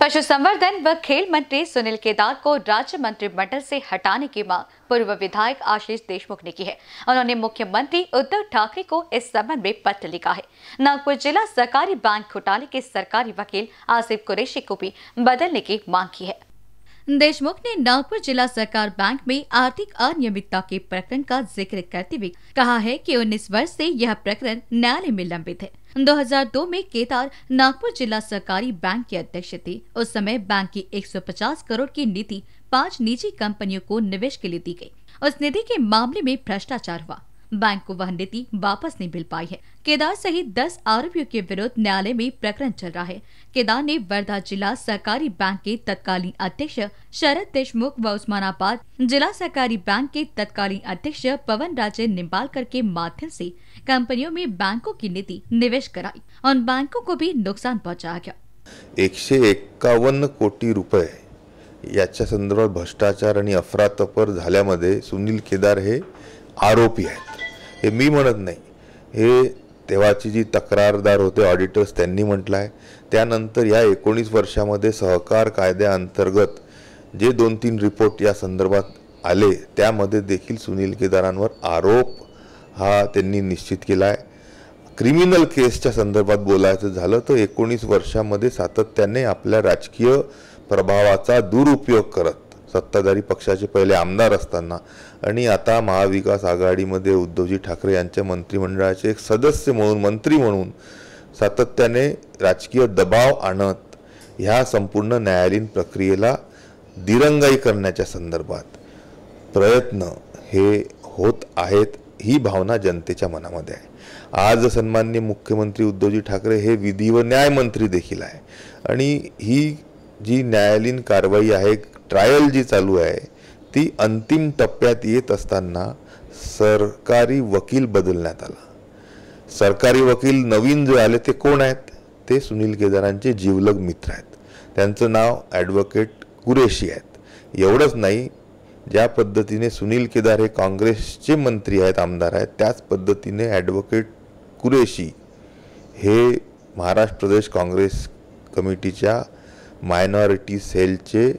पशु संवर्धन व खेल मंत्री सुनील केदार को राज्य मंत्रिमंडल से हटाने की मांग पूर्व विधायक आशीष देशमुख ने की है उन्होंने मुख्यमंत्री उद्धव ठाकरे को इस संबंध में पत्र लिखा है नागपुर जिला सरकारी बैंक घोटाले के सरकारी वकील आसिफ कुरेशी को भी बदलने की मांग की है देशमुख ने नागपुर जिला सहकार बैंक में आर्थिक अनियमितता के प्रकरण का जिक्र करते हुए कहा है कि 19 वर्ष से यह प्रकरण न्यायालय में लंबित है 2002 में केदार नागपुर जिला सहकारी बैंक के अध्यक्ष थे उस समय बैंक की 150 करोड़ की नीति पांच निजी कंपनियों को निवेश के लिए दी गई उस निधि के मामले में भ्रष्टाचार हुआ बैंक को वह नीति वापस नहीं मिल पाई है केदार सहित दस आरोपियों के विरुद्ध न्यायालय में प्रकरण चल रहा है केदार ने वर्धा जिला सहकारी बैंक के तत्कालीन अध्यक्ष शरद देशमुख व उस्मानाबाद जिला सहकारी बैंक के तत्कालीन अध्यक्ष पवन राजे निम्बालकर के माध्यम से कंपनियों में बैंकों की नीति निवेश कराई और बैंकों को भी नुकसान पहुँचाया गया एक कोटी रुपये संदर्भ भ्रष्टाचार अफरातफर सुनील केदार है आरोपी है हे मी म्हणत नाही हे तेव्हाची जी तक्रारदार होते ऑडिटर्स त्यांनी म्हटलं आहे त्यानंतर या एकोणीस वर्षामध्ये सहकार कायद्याअंतर्गत जे दोन तीन रिपोर्ट या संदर्भात आले त्यामध्ये देखील सुनील केदारांवर आरोप हा त्यांनी निश्चित केला आहे क्रिमिनल केसच्या संदर्भात बोलायचं झालं तर एकोणीस वर्षामध्ये सातत्याने आपल्या राजकीय प्रभावाचा दुरुपयोग करत सत्ताधारी पक्षाचे पहिले आमदार असताना आणि आता महाविकास आघाडीमध्ये उद्धवजी ठाकरे यांच्या मंत्रिमंडळाचे एक सदस्य म्हणून मंत्री म्हणून सातत्याने राजकीय दबाव आणत ह्या संपूर्ण न्यायालयीन प्रक्रियेला दिरंगाई करण्याच्या संदर्भात प्रयत्न हे होत आहेत ही भावना जनतेच्या मनामध्ये आहे आज सन्माननीय मुख्यमंत्री उद्धवजी ठाकरे हे विधी व न्यायमंत्री देखील आहे आणि ही जी न्यायालयीन कारवाई आहे ट्रायल जी चालू आहे ती अंतिम टप्प्यात येत असताना सरकारी वकील बदलण्यात आला सरकारी वकील नवीन जे आले ते कोण आहेत ते सुनील केदारांचे जीवलग मित्र आहेत त्यांचं नाव ॲडव्होकेट कुरेशी आहेत एवढंच नाही ज्या पद्धतीने सुनील केदार हे काँग्रेसचे मंत्री आहेत आमदार आहेत त्याच पद्धतीने ॲडव्होकेट कुरेशी हे महाराष्ट्र प्रदेश काँग्रेस कमिटीच्या मायनॉरिटी सेलचे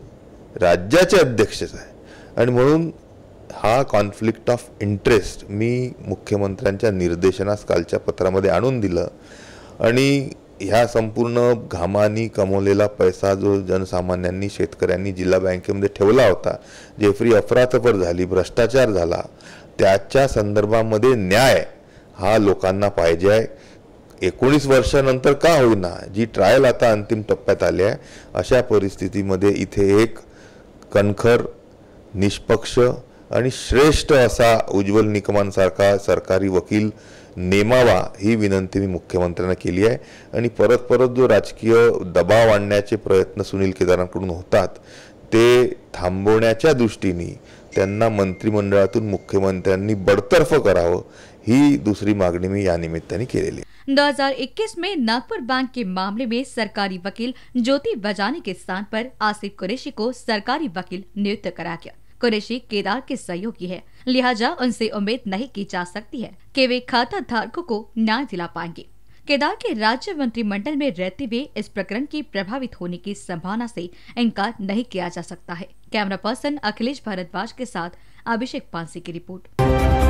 राज्याचे अध्यक्षच आहे आणि म्हणून हा कॉन्फ्लिक्ट ऑफ इंटरेस्ट मी मुख्यमंत्र्यांच्या निर्देशनास कालच्या पत्रामध्ये आणून दिलं आणि ह्या संपूर्ण घामानी कमवलेला पैसा जो जनसामान्यांनी शेतकऱ्यांनी जिल्हा बँकेमध्ये ठेवला होता फ्री अफरातफर झाली भ्रष्टाचार झाला त्याच्या संदर्भामध्ये न्याय हा लोकांना पाहिजे आहे एकोणीस वर्षानंतर का होईना जी ट्रायल आता अंतिम टप्प्यात आली आहे अशा परिस्थितीमध्ये इथे एक कणखर निष्पक्ष आणि श्रेष्ठ असा उज्ज्वल निकमांसारखा सरकारी वकील नेमावा ही विनंती मी मुख्यमंत्र्यांना केली आहे आणि परत परत जो राजकीय दबाव आणण्याचे प्रयत्न सुनील केदारांकडून होतात ते थांबवण्याच्या दृष्टीने त्यांना मंत्रिमंडळातून मुख्यमंत्र्यांनी बडतर्फ करावं ही दुसरी मागणी मी या निमित्ताने केलेली 2021 में नागपुर बैंक के मामले में सरकारी वकील ज्योति बजानी के स्थान पर आसिफ कुरैशी को सरकारी वकील नियुक्त करा गया कुरेशी केदार के सहयोगी है लिहाजा उनसे उम्मीद नहीं की जा सकती है कि वे खाता धारकों को न्याय दिला पाएंगे केदार के राज्य मंत्रिमंडल में रहते हुए इस प्रकरण की प्रभावित होने की संभावना से इनकार नहीं किया जा सकता है कैमरा पर्सन अखिलेश भारद्वाज के साथ अभिषेक पांसी की रिपोर्ट